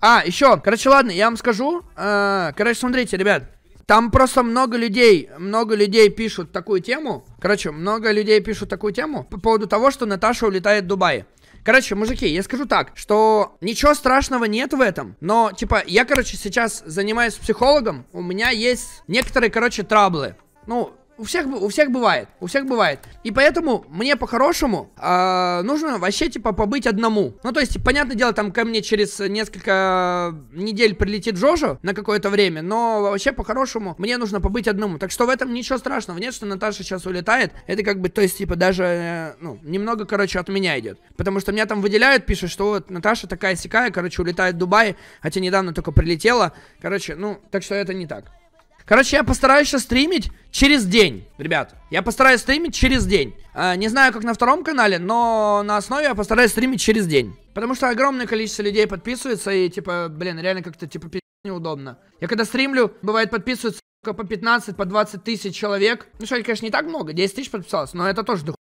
А, еще, короче, ладно, я вам скажу. А, короче, смотрите, ребят. Там просто много людей, много людей пишут такую тему. Короче, много людей пишут такую тему по поводу того, что Наташа улетает в Дубай. Короче, мужики, я скажу так, что ничего страшного нет в этом, но, типа, я, короче, сейчас занимаюсь психологом, у меня есть некоторые, короче, траблы. Ну, у всех, у всех бывает, у всех бывает. И поэтому мне по-хорошему э, нужно вообще, типа, побыть одному. Ну, то есть, понятное дело, там ко мне через несколько недель прилетит Жожа на какое-то время, но вообще, по-хорошему, мне нужно побыть одному. Так что в этом ничего страшного. Нет, что Наташа сейчас улетает. Это как бы, то есть, типа, даже, э, ну, немного, короче, от меня идет. Потому что меня там выделяют, пишут, что вот Наташа такая-сякая, короче, улетает в Дубай, хотя недавно только прилетела. Короче, ну, так что это не так. Короче, я постараюсь сейчас стримить через день, ребят. Я постараюсь стримить через день. Э, не знаю, как на втором канале, но на основе я постараюсь стримить через день. Потому что огромное количество людей подписывается и, типа, блин, реально как-то, типа, пи*** неудобно. Я когда стримлю, бывает подписывается по 15, по 20 тысяч человек. Ну, что, это, конечно, не так много, 10 тысяч подписалось, но это тоже дохуя.